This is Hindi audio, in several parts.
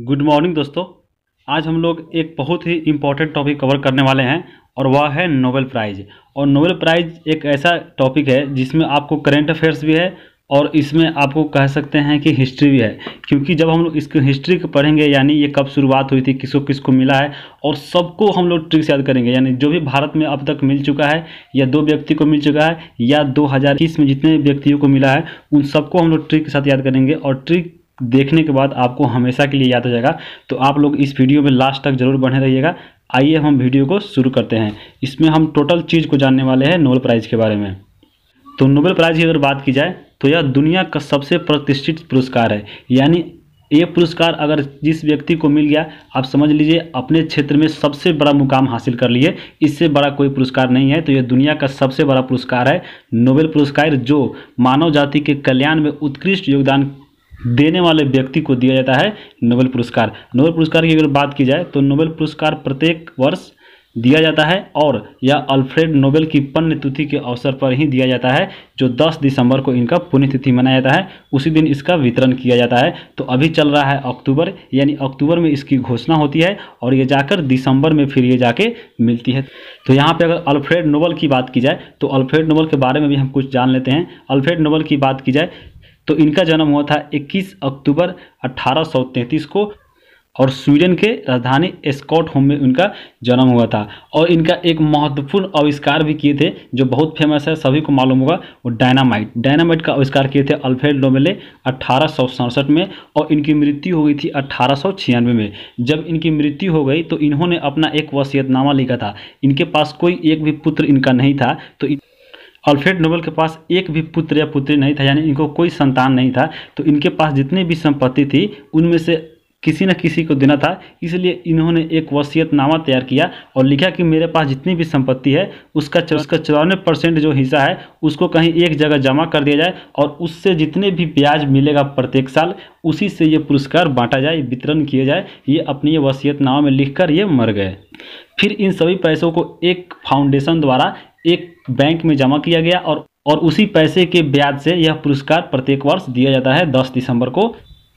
गुड मॉर्निंग दोस्तों आज हम लोग एक बहुत ही इम्पॉर्टेंट टॉपिक कवर करने वाले हैं और वह है नोबेल प्राइज़ और नोबेल प्राइज़ एक ऐसा टॉपिक है जिसमें आपको करेंट अफेयर्स भी है और इसमें आपको कह सकते हैं कि हिस्ट्री भी है क्योंकि जब हम लोग इसको हिस्ट्री को पढ़ेंगे यानी ये कब शुरुआत हुई थी किसको किसको मिला है और सबको हम लोग ट्रिक्स याद करेंगे यानी जो भी भारत में अब तक मिल चुका है या दो व्यक्ति को मिल चुका है या दो में जितने व्यक्तियों को मिला है उन सबको हम लोग ट्रिक के साथ याद करेंगे और ट्रिक देखने के बाद आपको हमेशा के लिए याद हो जाएगा तो आप लोग इस वीडियो में लास्ट तक जरूर बने रहिएगा आइए हम वीडियो को शुरू करते हैं इसमें हम टोटल चीज़ को जानने वाले हैं नोबेल प्राइज़ के बारे में तो नोबेल प्राइज़ की अगर बात की जाए तो यह दुनिया का सबसे प्रतिष्ठित पुरस्कार है यानी ये पुरस्कार अगर जिस व्यक्ति को मिल गया आप समझ लीजिए अपने क्षेत्र में सबसे बड़ा मुकाम हासिल कर लिए इससे बड़ा कोई पुरस्कार नहीं है तो यह दुनिया का सबसे बड़ा पुरस्कार है नोबेल पुरस्कार जो मानव जाति के कल्याण में उत्कृष्ट योगदान देने वाले व्यक्ति को दिया जाता है नोबेल पुरस्कार नोबेल पुरस्कार की अगर बात की जाए तो नोबेल पुरस्कार प्रत्येक वर्ष दिया जाता है और यह अल्फ्रेड नोबेल की पुण्यतिथि के अवसर पर ही दिया जाता है जो 10 दिसंबर को इनका पुण्यतिथि मनाया जाता है उसी दिन इसका वितरण किया जाता है तो अभी चल रहा है अक्टूबर यानी अक्टूबर में इसकी घोषणा होती है और ये जाकर दिसंबर में फिर ये जाके मिलती है तो यहाँ पर अगर अल्फ्रेड नोबल की बात की जाए तो अल्फ्रेड नोबल के बारे में भी हम कुछ जान लेते हैं अल्फ्रेड नोबल की बात की जाए तो इनका जन्म हुआ था 21 अक्टूबर 1833 को और स्वीडन के राजधानी स्कॉट होम में उनका जन्म हुआ था और इनका एक महत्वपूर्ण आविष्कार भी किए थे जो बहुत फेमस है सभी को मालूम होगा वो डायनामाइट डायनामाइट का आविष्कार किए थे अल्फ्रेड लोमेले अट्ठारह में और इनकी मृत्यु हो गई थी अट्ठारह में जब इनकी मृत्यु हो गई तो इन्होंने अपना एक वसीयतनामा लिखा था इनके पास कोई एक भी पुत्र इनका नहीं था तो इन... अल्फ्रेड नोबल के पास एक भी पुत्र या पुत्री नहीं था यानी इनको कोई संतान नहीं था तो इनके पास जितनी भी संपत्ति थी उनमें से किसी न किसी को देना था इसलिए इन्होंने एक वसीयतनामा तैयार किया और लिखा कि मेरे पास जितनी भी संपत्ति है उसका उसका चौरानवे परसेंट जो हिस्सा है उसको कहीं एक जगह जमा कर दिया जाए और उससे जितने भी ब्याज मिलेगा प्रत्येक साल उसी से ये पुरस्कार बांटा जाए वितरण किया जाए ये अपनी ये वसीयतनामा में लिख कर ये मर गए फिर इन सभी पैसों को एक फाउंडेशन द्वारा एक बैंक में जमा किया गया और और उसी पैसे के ब्याज से यह पुरस्कार प्रत्येक वर्ष दिया जाता है 10 दिसंबर को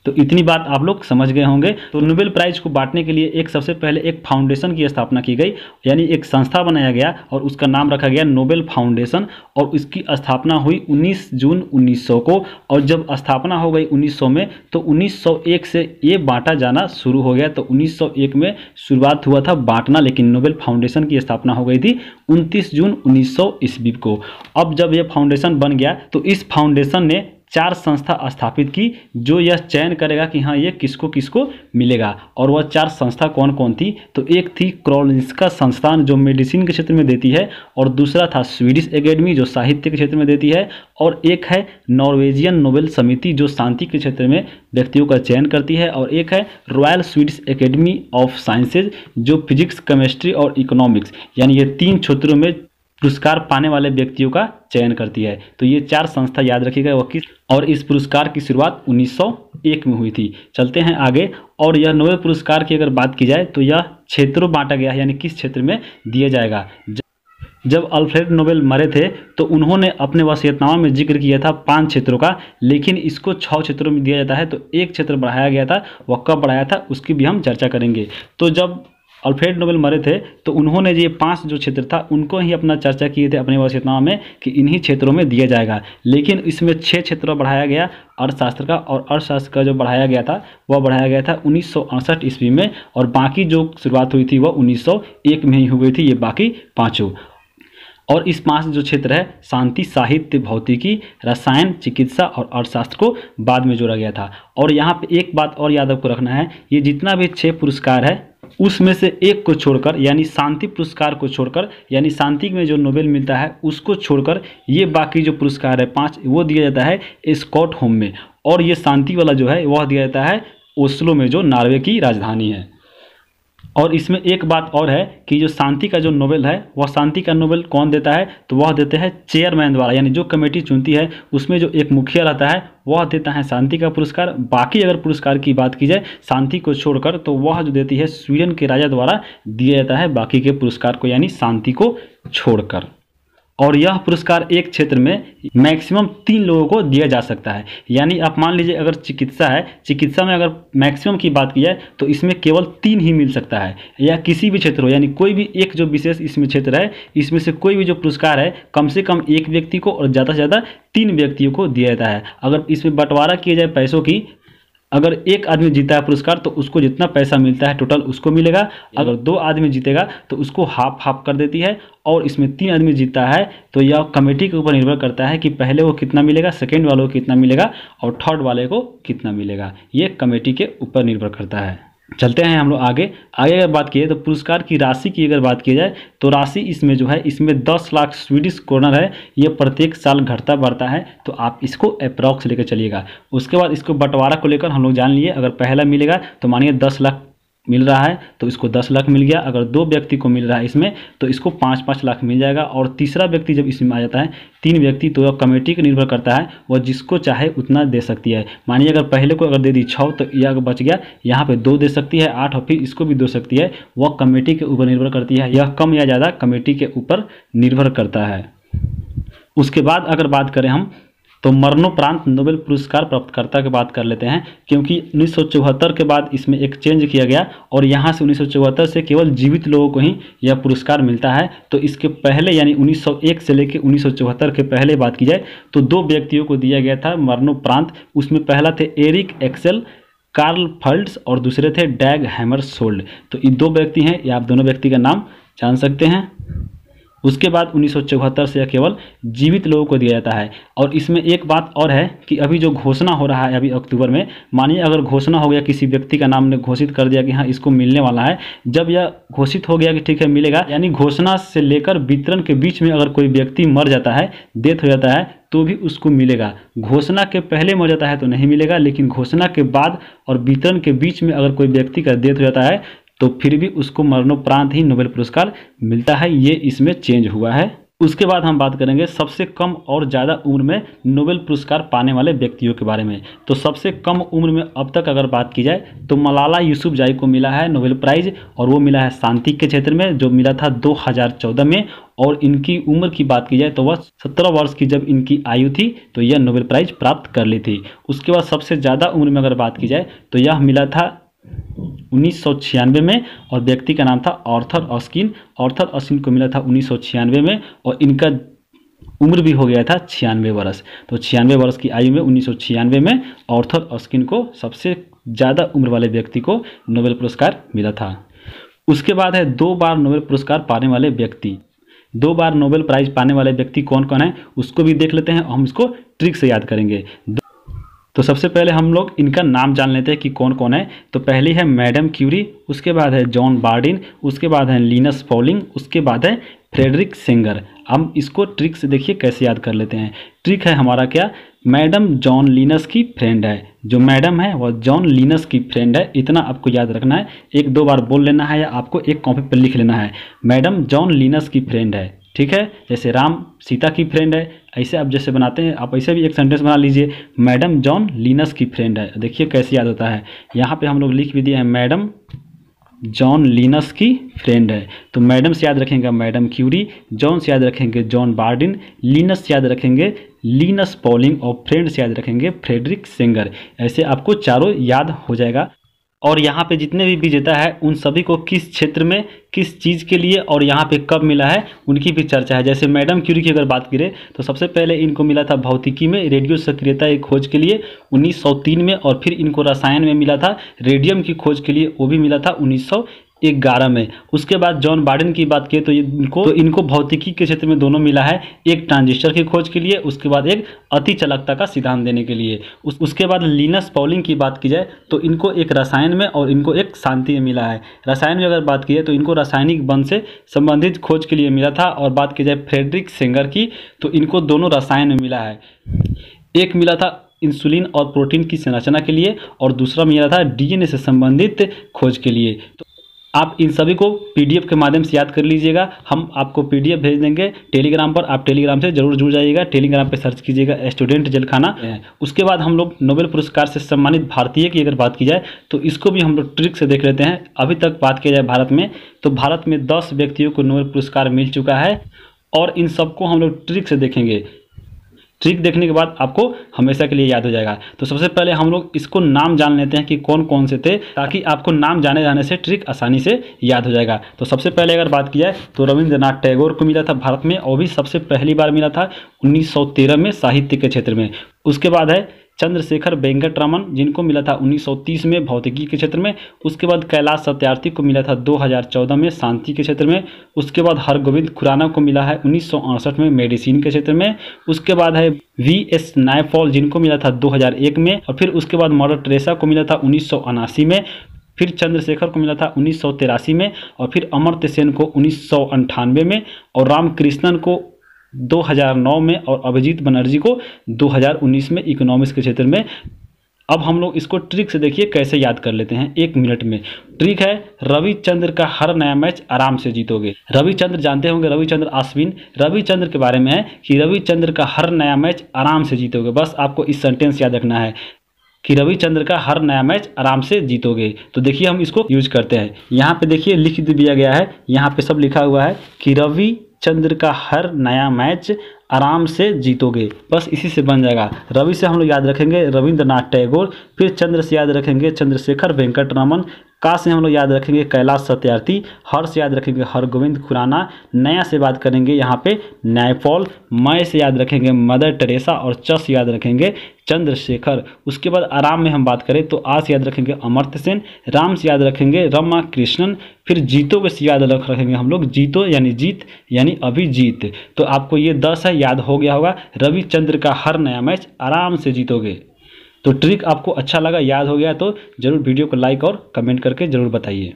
तो इतनी बात आप लोग समझ गए होंगे तो नोबेल प्राइज को बांटने के लिए एक सबसे पहले एक फाउंडेशन की स्थापना की गई यानी एक संस्था बनाया गया और उसका नाम रखा गया नोबेल फाउंडेशन और इसकी स्थापना हुई 19 जून 1900 को और जब स्थापना हो गई 1900 में तो 1901 से ये बांटा जाना शुरू हो गया तो 1901 में शुरुआत हुआ था बांटना लेकिन नोबेल फाउंडेशन की स्थापना हो गई थी उनतीस जून उन्नीस सौ ईस्वी को अब जब यह फाउंडेशन बन गया तो इस फाउंडेशन ने चार संस्था स्थापित की जो यह चयन करेगा कि हाँ ये किसको किसको मिलेगा और वह चार संस्था कौन कौन थी तो एक थी क्रोलिंस्का संस्थान जो मेडिसिन के क्षेत्र में देती है और दूसरा था स्वीडिश एकेडमी जो साहित्य के क्षेत्र में देती है और एक है नॉर्वेजियन नोबेल समिति जो शांति के क्षेत्र में व्यक्तियों का चयन करती है और एक है royal Swedish academy of sciences जो फिजिक्स केमिस्ट्री और इकोनॉमिक्स यानी ये तीन क्षेत्रों में पुरस्कार पाने वाले व्यक्तियों का चयन करती है तो ये चार संस्था याद रखिएगा वह किस और इस पुरस्कार की शुरुआत 1901 में हुई थी चलते हैं आगे और यह नोबेल पुरस्कार की अगर बात की जाए तो यह क्षेत्रों बांटा गया है यानी किस क्षेत्र में दिया जाएगा जब अल्फ्रेड नोबेल मरे थे तो उन्होंने अपने वसीयतनामा में जिक्र किया था पांच क्षेत्रों का लेकिन इसको छः क्षेत्रों में दिया जाता है तो एक क्षेत्र बढ़ाया गया था वह कब बढ़ाया था उसकी भी हम चर्चा करेंगे तो जब अल्फ्रेड नोबेल मरे थे तो उन्होंने ये पाँच जो क्षेत्र था उनको ही अपना चर्चा किए थे अपने वसीयतनामा में कि इन्हीं क्षेत्रों में दिया जाएगा लेकिन इसमें छः क्षेत्र बढ़ाया गया अर्थशास्त्र का और अर्थशास्त्र का जो बढ़ाया गया था वह बढ़ाया गया था उन्नीस ईस्वी में और बाकी जो शुरुआत हुई थी वह उन्नीस में ही हुई थी ये बाकी पाँचों और इस पांच जो क्षेत्र है शांति साहित्य भौतिकी रसायन चिकित्सा और अर्थशास्त्र को बाद में जोड़ा गया था और यहाँ पे एक बात और यादव को रखना है ये जितना भी छः पुरस्कार है उसमें से एक को छोड़कर यानी शांति पुरस्कार को छोड़कर यानी शांति में जो नोबेल मिलता है उसको छोड़कर ये बाकी जो पुरस्कार है पाँच वो दिया जाता है स्कॉट होम में और ये शांति वाला जो है वह दिया जाता है ओस्लो में जो नॉर्वे की राजधानी है और इसमें एक बात और है कि जो शांति का जो नोबेल है वह शांति का नोबेल कौन देता है तो वह देते हैं चेयरमैन द्वारा यानी जो कमेटी चुनती है उसमें जो एक मुखिया रहता है वह देता है शांति का पुरस्कार बाकी अगर पुरस्कार की बात की जाए शांति को छोड़कर तो वह जो देती है स्वीडन के राजा द्वारा दिया जाता है बाकी के पुरस्कार को यानी शांति को छोड़कर और यह पुरस्कार एक क्षेत्र में मैक्सिमम तीन लोगों को दिया जा सकता है यानी आप मान लीजिए अगर चिकित्सा है चिकित्सा में अगर मैक्सिमम की बात की जाए तो इसमें केवल तीन ही मिल सकता है या किसी भी क्षेत्र हो यानी कोई भी एक जो विशेष इसमें क्षेत्र है इसमें से कोई भी जो पुरस्कार है कम से कम एक व्यक्ति को और ज़्यादा से ज़्यादा तीन व्यक्तियों को दिया जाता है अगर इसमें बंटवारा किया जाए पैसों की अगर एक आदमी जीता है पुरस्कार तो उसको जितना पैसा मिलता है टोटल उसको मिलेगा अगर दो आदमी जीतेगा तो उसको हाफ हाफ कर देती है और इसमें तीन आदमी जीता है तो यह कमेटी के ऊपर निर्भर करता है कि पहले को कितना मिलेगा सेकेंड वाले को कितना मिलेगा और थर्ड वाले को कितना मिलेगा ये कमेटी के ऊपर निर्भर करता है चलते हैं हम लोग आगे आगे अगर बात की तो पुरस्कार की राशि की अगर बात की जाए तो राशि इसमें जो है इसमें 10 लाख स्वीडिश कॉर्नर है ये प्रत्येक साल घटता बढ़ता है तो आप इसको अप्रॉक्स लेकर चलिएगा उसके बाद इसको बंटवारा को लेकर हम लोग जान लिए अगर पहला मिलेगा तो मानिए दस लाख मिल रहा है तो इसको दस लाख मिल गया अगर दो व्यक्ति को मिल रहा है इसमें तो इसको पाँच पाँच लाख मिल जाएगा और तीसरा व्यक्ति जब इसमें आ जाता है तीन व्यक्ति तो वह कमेटी के निर्भर करता है वह जिसको चाहे उतना दे सकती है मानिए अगर पहले को अगर दे दी छः तो यह बच गया यहाँ पर दो दे सकती है आठ और फिर इसको भी दे सकती है वह कमेटी के ऊपर निर्भर करती है यह कम या ज़्यादा कमेटी के ऊपर निर्भर करता है उसके बाद अगर बात करें हम तो मरणोपरांत नोबेल पुरस्कार प्राप्तकर्ता की बात कर लेते हैं क्योंकि उन्नीस के बाद इसमें एक चेंज किया गया और यहाँ से उन्नीस से केवल जीवित लोगों को ही यह पुरस्कार मिलता है तो इसके पहले यानी 1901 से लेकर उन्नीस के पहले बात की जाए तो दो व्यक्तियों को दिया गया था मरणोपरांत उसमें पहला थे एरिक एक्सेल कार्ल फल्ड्स और दूसरे थे डैग हैमर सोल्ड तो ये दो व्यक्ति हैं ये आप दोनों व्यक्ति का नाम जान सकते हैं उसके बाद उन्नीस से यह केवल जीवित लोगों को दिया जाता है और इसमें एक बात और है कि अभी जो घोषणा हो रहा है अभी अक्टूबर में मानिए अगर घोषणा हो गया किसी व्यक्ति का नाम ने घोषित कर दिया कि हाँ इसको मिलने वाला है जब यह घोषित हो गया कि ठीक है मिलेगा यानी घोषणा से लेकर वितरण के बीच में अगर कोई व्यक्ति मर जाता है डेथ हो जाता है तो भी उसको मिलेगा घोषणा के पहले मर जाता है तो नहीं मिलेगा लेकिन घोषणा के बाद और वितरण के बीच में अगर कोई व्यक्ति का डेथ हो जाता है तो फिर भी उसको मरणोपरांत ही नोबेल पुरस्कार मिलता है ये इसमें चेंज हुआ है उसके बाद हम बात करेंगे सबसे कम और ज़्यादा उम्र में नोबेल पुरस्कार पाने वाले व्यक्तियों के बारे में तो सबसे कम उम्र में अब तक अगर बात की जाए तो मलाला जाई को मिला है नोबेल प्राइज़ और वो मिला है शांति के क्षेत्र में जो मिला था 2014 में और इनकी उम्र की बात की जाए तो वह सत्रह वर्ष की जब इनकी आयु थी तो यह नोबेल प्राइज़ प्राप्त कर ली थी उसके बाद सबसे ज़्यादा उम्र में अगर बात की जाए तो यह मिला था 1996 में और व्यक्ति का नाम था ऑर्थर ऑस्किन ऑर्थर ऑस्किन को मिला था 1996 में और इनका उम्र भी हो गया था छियानवे वर्ष तो छियानवे वर्ष की आयु में उन्नीस में ऑर्थर ऑस्किन को सबसे ज़्यादा उम्र वाले व्यक्ति को नोबेल पुरस्कार मिला था उसके बाद है दो बार नोबेल पुरस्कार पाने वाले व्यक्ति दो बार नोबेल प्राइज पाने वाले व्यक्ति कौन कौन है उसको भी देख लेते हैं और हम इसको ट्रिक से याद करेंगे तो सबसे पहले हम लोग इनका नाम जान लेते हैं कि कौन कौन है तो पहली है मैडम क्यूरी उसके बाद है जॉन बार्डिन उसके बाद है लीनस फॉलिंग उसके बाद है फ्रेडरिक सेंगर हम इसको ट्रिक से देखिए कैसे याद कर लेते हैं ट्रिक है हमारा क्या मैडम जॉन लीनस की फ्रेंड है जो मैडम है वह जॉन लीनस की फ्रेंड है इतना आपको याद रखना है एक दो बार बोल लेना है या आपको एक कॉपी पर लिख लेना है मैडम जॉन लीनस की फ्रेंड है ठीक है जैसे राम सीता की फ्रेंड है ऐसे आप जैसे बनाते हैं आप ऐसे भी एक सेंटेंस बना लीजिए मैडम जॉन लीनस की फ्रेंड है देखिए कैसे याद होता है यहाँ पे हम लोग लिख भी दिए हैं मैडम जॉन लीनस की फ्रेंड है तो मैडम से याद रखेंगे मैडम क्यूरी जॉन से याद रखेंगे जॉन बार्डिन लीनस से याद रखेंगे लीनस पॉलिंग और फ्रेंड से याद रखेंगे फ्रेडरिक सिंगर ऐसे आपको चारों याद हो जाएगा और यहाँ पे जितने भी विजेता है उन सभी को किस क्षेत्र में किस चीज़ के लिए और यहाँ पे कब मिला है उनकी भी चर्चा है जैसे मैडम क्यूरी की अगर बात करें तो सबसे पहले इनको मिला था भौतिकी में रेडियो सक्रियता की खोज के लिए 1903 में और फिर इनको रसायन में मिला था रेडियम की खोज के लिए वो भी मिला था उन्नीस ग्यारह में उसके बाद जॉन बार्डन की बात की तो इनको तो इनको भौतिकी के क्षेत्र में दोनों मिला है एक ट्रांजिस्टर की खोज के लिए उसके बाद एक अति चलकता का सिद्धांत देने के लिए उस, उसके बाद लीनस पॉलिंग की बात की जाए तो इनको एक रसायन में और इनको एक शांति में मिला है रसायन में अगर बात की जाए तो इनको रासायनिक बन से संबंधित खोज के लिए मिला था और बात की जाए फ्रेडरिक सेंगर की तो इनको दोनों रसायन में मिला है एक मिला था इंसुलिन और प्रोटीन की संरचना के लिए और दूसरा मिला था डीएनए से संबंधित खोज के लिए तो आप इन सभी को पीडीएफ के माध्यम से याद कर लीजिएगा हम आपको पीडीएफ भेज देंगे टेलीग्राम पर आप टेलीग्राम से जरूर जुड़ जाइएगा टेलीग्राम पर सर्च कीजिएगा स्टूडेंट जलखाना उसके बाद हम लोग नोबेल पुरस्कार से सम्मानित भारतीय की अगर बात की जाए तो इसको भी हम लोग ट्रिक से देख लेते हैं अभी तक बात किया जाए भारत में तो भारत में दस व्यक्तियों को नोबेल पुरस्कार मिल चुका है और इन सबको हम लोग ट्रिक से देखेंगे ट्रिक देखने के बाद आपको हमेशा के लिए याद हो जाएगा तो सबसे पहले हम लोग इसको नाम जान लेते हैं कि कौन कौन से थे ताकि आपको नाम जाने जाने से ट्रिक आसानी से याद हो जाएगा तो सबसे पहले अगर बात की जाए तो रविंद्रनाथ टैगोर को मिला था भारत में और भी सबसे पहली बार मिला था उन्नीस में साहित्य के क्षेत्र में उसके बाद है चंद्रशेखर वेंकट रमन जिनको मिला था 1930 में भौतिकी के क्षेत्र में उसके बाद कैलाश सत्यार्थी को मिला था 2014 में शांति के क्षेत्र में उसके बाद हरगोविंद खुराना को मिला है उन्नीस में मेडिसिन के क्षेत्र में उसके बाद है वी एस नायफॉल जिनको मिला था 2001 में और फिर उसके बाद मॉडल ट्रेसा को मिला था उन्नीस में फिर चंद्रशेखर को मिला था उन्नीस में और फिर अमर्त्य सेन को उन्नीस में और रामकृष्णन को 2009 में और अभिजीत बनर्जी को 2019 में इकोनॉमिक्स के क्षेत्र में अब हम लोग इसको ट्रिक से देखिए कैसे याद कर लेते हैं एक मिनट में ट्रिक है रविचंद्र का हर नया मैच आराम से जीतोगे रविचंद्र जानते होंगे रविचंद्र आश्विन रविचंद्र के बारे में है कि रविचंद्र का हर नया मैच आराम से जीतोगे बस आपको इस सेंटेंस याद रखना है कि रविचंद्र का हर नया मैच आराम से जीतोगे तो देखिए हम इसको यूज करते हैं यहाँ पे देखिए लिख दिया गया है यहाँ पे सब लिखा हुआ है कि रवि चंद्र का हर नया मैच आराम से जीतोगे बस इसी से बन जाएगा रवि से हम लोग याद रखेंगे रविंद्रनाथ टैगोर फिर चंद्र से याद रखेंगे चंद्रशेखर वेंकट रमन का से हम लोग याद रखेंगे कैलाश सत्यार्थी हर्ष याद रखेंगे हरगोविंद खुराना नया से बात करेंगे यहाँ पे न्यायपॉल मय से याद रखेंगे मदर टेरेसा और च से याद रखेंगे चंद्रशेखर उसके बाद आराम में हम बात करें तो आ से याद रखेंगे अमर्त्य सेन राम से याद रखेंगे रमा कृष्णन फिर जीतो को से याद रख रखेंगे हम लोग जीतो यानी जीत यानी अभिजीत तो आपको ये दस है याद हो गया होगा रविचंद्र का हर नया मैच आराम से जीतोगे तो ट्रिक आपको अच्छा लगा याद हो गया तो ज़रूर वीडियो को लाइक और कमेंट करके ज़रूर बताइए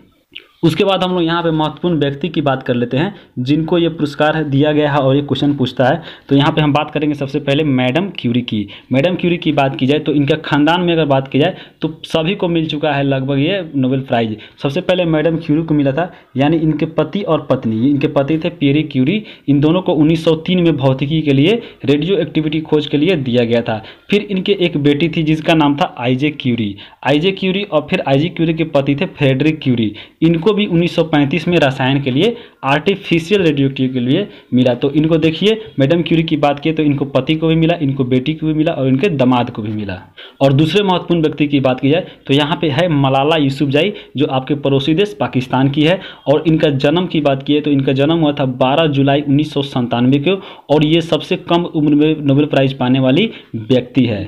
उसके बाद हम लोग यहाँ पे महत्वपूर्ण व्यक्ति की बात कर लेते हैं जिनको ये पुरस्कार दिया गया है और ये क्वेश्चन पूछता है तो यहाँ पे हम बात करेंगे सबसे पहले मैडम क्यूरी की मैडम क्यूरी की बात की जाए तो इनका खानदान में अगर बात की जाए तो सभी को मिल चुका है लगभग ये नोबेल प्राइज सबसे पहले मैडम क्यूरी को मिला था यानी इनके पति और पत्नी इनके पति थे पियरी क्यूरी इन दोनों को उन्नीस में भौतिकी के लिए रेडियो एक्टिविटी खोज के लिए दिया गया था फिर इनके एक बेटी थी जिसका नाम था आईजे क्यूरी आईजे क्यूरी और फिर आईजे क्यूरी के पति थे फ्रेडरिक क्यूरी इनको इनको भी 1935 में रसायन के लिए आर्टिफिशियल रेडियोक्टिव के लिए मिला तो इनको देखिए मैडम क्यूरी की बात की तो इनको पति को भी मिला इनको बेटी को भी मिला और इनके दमाद को भी मिला और दूसरे महत्वपूर्ण व्यक्ति की बात की जाए तो यहाँ पे है मलाला यूसुफ जाई जो आपके पड़ोसी देश पाकिस्तान की है और इनका जन्म की बात की है तो इनका जन्म हुआ था बारह जुलाई उन्नीस को और ये सबसे कम उम्र में नोबेल प्राइज़ पाने वाली व्यक्ति है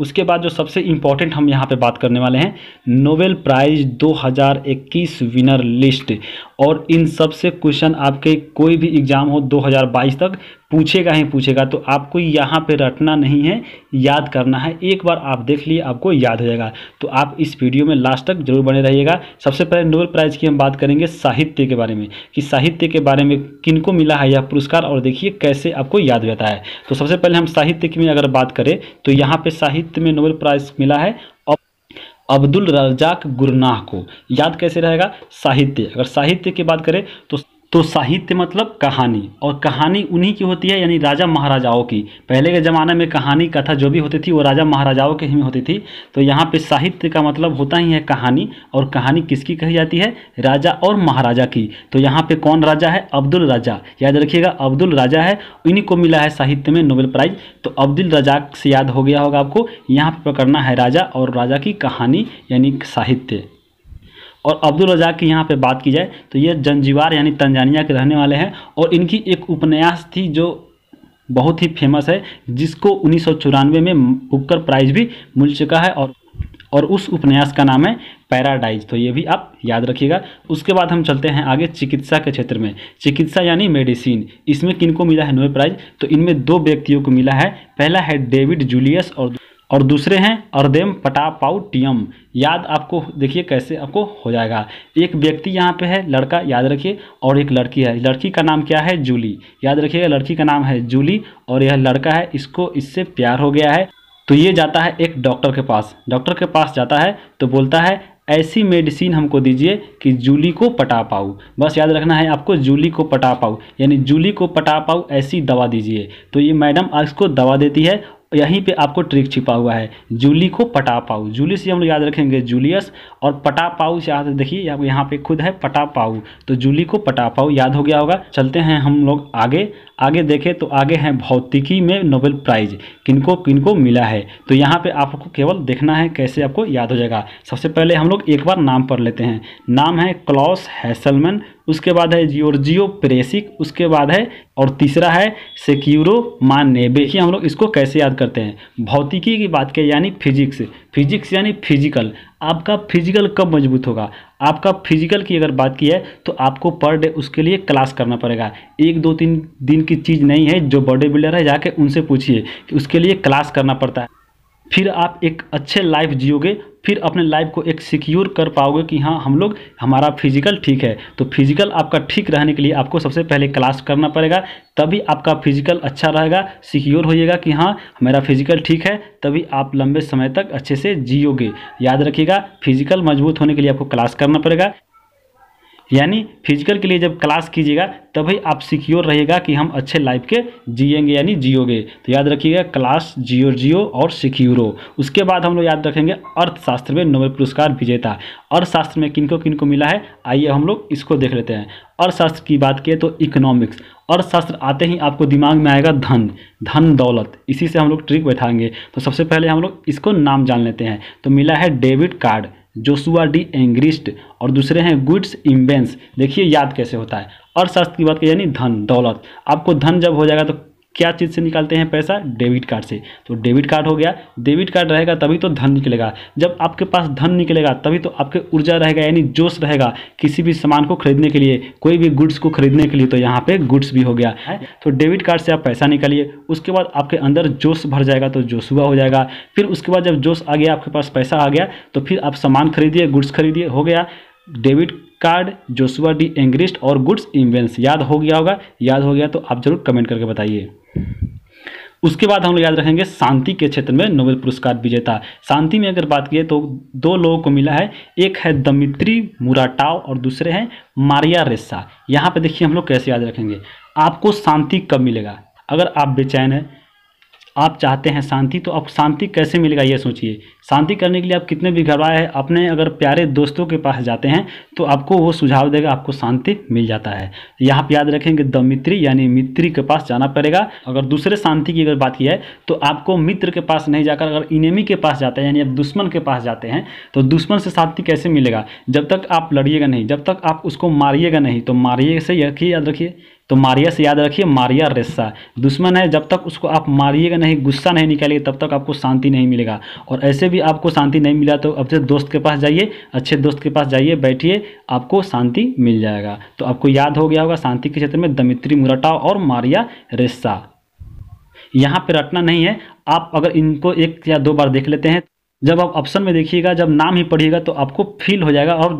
उसके बाद जो सबसे इम्पॉर्टेंट हम यहाँ पे बात करने वाले हैं नोबेल प्राइज 2021 विनर लिस्ट और इन सबसे क्वेश्चन आपके कोई भी एग्ज़ाम हो 2022 तक पूछेगा ही पूछेगा तो आपको यहाँ पे रटना नहीं है याद करना है एक बार आप देख लिए आपको याद हो जाएगा तो आप इस वीडियो में लास्ट तक जरूर बने रहिएगा सबसे पहले नोबेल प्राइज़ की हम बात करेंगे साहित्य के बारे में कि साहित्य के बारे में किनको मिला है यह पुरस्कार और देखिए कैसे आपको याद रहता है तो सबसे पहले हम साहित्य की अगर बात करें तो यहाँ पर साहित्य में नोबेल प्राइज़ मिला है अब्दुल रजाक गुरनाह को याद कैसे रहेगा साहित्य अगर साहित्य की बात करें तो तो साहित्य मतलब कहानी और कहानी उन्हीं की होती है यानी राजा महाराजाओं की पहले के ज़माने में कहानी कथा जो भी होती थी वो राजा महाराजाओं के ही होती थी तो यहाँ पे साहित्य का मतलब होता ही है कहानी और कहानी किसकी कही जाती है राजा और महाराजा की तो यहाँ पे कौन राजा है अब्दुल राजा याद रखिएगा अब्दुल राजा है इन्हीं को मिला है साहित्य में नोबेल प्राइज़ तो अब्दुल राजा से याद हो गया होगा आपको यहाँ पर पकड़ना है राजा और राजा की कहानी यानी साहित्य और अब्दुल रजाक की यहाँ पे बात की जाए तो ये जंजीवार यानी तंजानिया के रहने वाले हैं और इनकी एक उपन्यास थी जो बहुत ही फेमस है जिसको उन्नीस में बुक्कर प्राइज भी मिल चुका है और और उस उपन्यास का नाम है पैराडाइज तो ये भी आप याद रखिएगा उसके बाद हम चलते हैं आगे चिकित्सा के क्षेत्र में चिकित्सा यानी मेडिसिन इसमें किनको मिला है नोबेल प्राइज तो इनमें दो व्यक्तियों को मिला है पहला है डेविड जूलियस और और दूसरे हैं अर्देम पटापाउटियम याद आपको देखिए कैसे आपको हो जाएगा एक व्यक्ति यहाँ पे है लड़का याद रखिए और एक लड़की है लड़की का नाम क्या है जूली याद रखिएगा लड़की का नाम है जूली और यह लड़का है इसको इससे प्यार हो गया है तो ये जाता है एक डॉक्टर के पास डॉक्टर के पास जाता है तो बोलता है ऐसी मेडिसिन हमको दीजिए कि जूली को पटा पाऊँ बस याद रखना है आपको जूली को पटा पाऊँ यानी जूली को पटा पाऊँ ऐसी दवा दीजिए तो ये मैडम इसको दवा देती है यहीं पे आपको ट्रिक छिपा हुआ है जूली को पटा पाऊ जूली से हम लोग याद रखेंगे जूलियस और पटा पाऊ से याद देखिए आप यहाँ पे खुद है पटा पाऊ तो जूली को पटा पाऊ याद हो गया होगा चलते हैं हम लोग आगे आगे देखें तो आगे हैं भौतिकी में नोबेल प्राइज किनको किनको मिला है तो यहाँ पे आपको केवल देखना है कैसे आपको याद हो जाएगा सबसे पहले हम लोग एक बार नाम पढ़ लेते हैं नाम है क्लॉस हैसलमैन उसके बाद है जियोर्जियो प्रेसिक उसके बाद है और तीसरा है सेक्यूरो मान्य देखिए हम लोग इसको कैसे याद करते हैं भौतिकी की बात के यानी फिजिक्स फिजिक्स यानी फिजिकल आपका फिजिकल कब मजबूत होगा आपका फिजिकल की अगर बात की है तो आपको पर डे उसके लिए क्लास करना पड़ेगा एक दो तीन दिन की चीज़ नहीं है जो बॉडी बिल्डर है जाके उनसे पूछिए कि उसके लिए क्लास करना पड़ता है फिर आप एक अच्छे लाइफ जियोगे फिर अपने लाइफ को एक सिक्योर कर पाओगे कि हाँ हम लोग हमारा फिजिकल ठीक है तो फिजिकल आपका ठीक रहने के लिए आपको सबसे पहले क्लास करना पड़ेगा तभी आपका फिजिकल अच्छा रहेगा सिक्योर होइएगा कि हाँ मेरा फिजिकल ठीक है तभी आप लंबे समय तक अच्छे से जियोगे याद रखिएगा फिजिकल मजबूत होने के लिए आपको क्लास करना पड़ेगा यानी फिजिकल के लिए जब क्लास कीजिएगा तभी आप सिक्योर रहेगा कि हम अच्छे लाइफ के जिएंगे यानी जियोगे तो याद रखिएगा क्लास जियो जियो और सिक्योरो उसके बाद हम लोग याद रखेंगे अर्थशास्त्र में नोबेल पुरस्कार विजेता अर्थशास्त्र में किनको किनको मिला है आइए हम लोग इसको देख लेते हैं अर्थशास्त्र की बात किए तो इकोनॉमिक्स अर्थशास्त्र आते ही आपको दिमाग में आएगा धन धन दौलत इसी से हम लोग ट्रिक बैठाएंगे तो सबसे पहले हम लोग इसको नाम जान लेते हैं तो मिला है debit card Joshua D Angrist और दूसरे हैं गुड्स इम्बेंस देखिए याद कैसे होता है अर्थशास्त्र की बात की यानी धन दौलत आपको धन जब हो जाएगा तो क्या चीज़ से निकालते हैं पैसा डेबिट कार्ड से तो डेबिट कार्ड हो गया डेबिट कार्ड रहेगा तभी तो धन निकलेगा जब आपके पास धन निकलेगा तभी तो आपके ऊर्जा रहेगा यानी जोश रहेगा किसी भी सामान को खरीदने के लिए कोई भी गुड्स को खरीदने के लिए तो यहाँ पे गुड्स भी हो गया है तो डेबिट कार्ड से आप पैसा निकालिए उसके बाद आपके अंदर जोश भर जाएगा तो जोशुआ हो जाएगा फिर उसके बाद जब जोश आ गया आपके पास पैसा आ गया तो फिर आप सामान खरीदिए गुड्स खरीदिए हो गया debit card Joshua D Angrist और गुड्स इन्वेंस याद हो गया होगा याद हो गया तो आप जरूर कमेंट करके बताइए उसके बाद हम लोग याद रखेंगे शांति के क्षेत्र में नोबेल पुरस्कार विजेता शांति में अगर बात किए तो दो लोगों को मिला है एक है दमित्री मुराटाव और दूसरे हैं मारिया रेस्सा यहाँ पे देखिए हम लोग कैसे याद रखेंगे आपको शांति कब मिलेगा अगर आप बेचैन हैं आप चाहते हैं शांति तो आप शांति कैसे मिलेगा ये सोचिए शांति करने के लिए आप कितने भी घबराए अपने अगर प्यारे दोस्तों के पास जाते हैं तो आपको वो सुझाव देगा आपको शांति मिल जाता है यहाँ पर याद रखेंगे द मित्री यानी मित्री के पास जाना पड़ेगा अगर दूसरे शांति की अगर बात की है तो आपको मित्र के पास नहीं जाकर अगर इनेमी के पास जाते हैं यानी आप दुश्मन के पास जाते हैं तो दुश्मन से शांति कैसे मिलेगा जब तक आप लड़िएगा नहीं जब तक आप उसको मारिएगा नहीं तो मारिए से यह याद रखिए तो मारिया से याद रखिए मारिया रेसा दुश्मन है जब तक उसको आप मारिएगा नहीं गुस्सा नहीं निकालिएगा तब तक आपको शांति नहीं मिलेगा और ऐसे भी आपको शांति नहीं मिला तो अपने दोस्त के पास जाइए अच्छे दोस्त के पास जाइए बैठिए आपको शांति मिल जाएगा तो आपको याद हो गया होगा शांति के क्षेत्र में दमित्री मुराटा और मारिया रेस्सा यहाँ पर रटना नहीं है आप अगर इनको एक या दो बार देख लेते हैं जब आप ऑप्शन में देखिएगा जब नाम ही पढ़िएगा तो आपको फील हो जाएगा और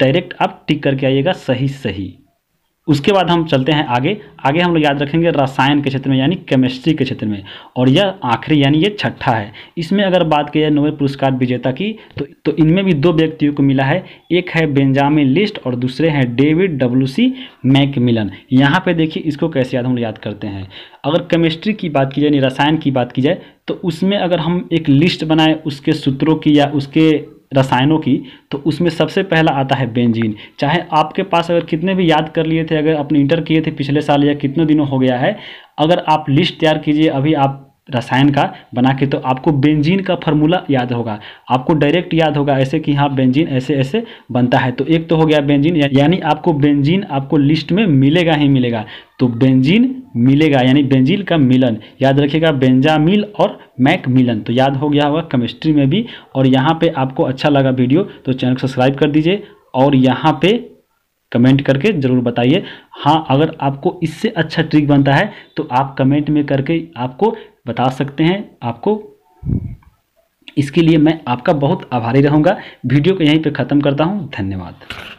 डायरेक्ट आप टिक करके आइएगा सही सही उसके बाद हम चलते हैं आगे आगे हम लोग याद रखेंगे रसायन के क्षेत्र में यानी केमिस्ट्री के क्षेत्र में और यह आखिरी यानी ये छठा है इसमें अगर बात की जाए नोबेल पुरस्कार विजेता की तो तो इनमें भी दो व्यक्तियों को मिला है एक है बेंजामिन लिस्ट और दूसरे हैं डेविड डब्ल्यू सी मैकमिलन यहाँ पर देखिए इसको कैसे याद हम याद करते हैं अगर केमिस्ट्री की बात की जाए यानी रसायन की बात की जाए तो उसमें अगर हम एक लिस्ट बनाएं उसके सूत्रों की या उसके रसायनों की तो उसमें सबसे पहला आता है बेंजीन चाहे आपके पास अगर कितने भी याद कर लिए थे अगर अपने इंटर किए थे पिछले साल या कितने दिनों हो गया है अगर आप लिस्ट तैयार कीजिए अभी आप रसायन का बना के तो आपको बेंजीन का फार्मूला याद होगा आपको डायरेक्ट याद होगा ऐसे कि हाँ बेंजीन ऐसे ऐसे बनता है तो एक तो हो गया बेंजीन यानी आपको बेंजीन आपको लिस्ट में मिलेगा ही मिलेगा तो बेंजीन मिलेगा यानी बेंजील का मिलन याद रखिएगा बेंजामिल और मैक मिलन तो याद हो गया होगा केमिस्ट्री में भी और यहाँ पे आपको अच्छा लगा वीडियो तो चैनल को सब्सक्राइब कर दीजिए और यहाँ पे कमेंट करके ज़रूर बताइए हाँ अगर आपको इससे अच्छा ट्रिक बनता है तो आप कमेंट में करके आपको बता सकते हैं आपको इसके लिए मैं आपका बहुत आभारी रहूँगा वीडियो को यहीं पर ख़त्म करता हूँ धन्यवाद